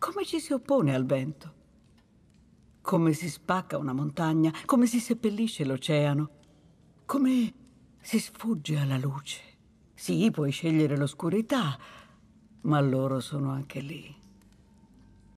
Come ci si oppone al vento? Come si spacca una montagna? Come si seppellisce l'oceano? Come si sfugge alla luce? Sì, puoi scegliere l'oscurità, ma loro sono anche lì.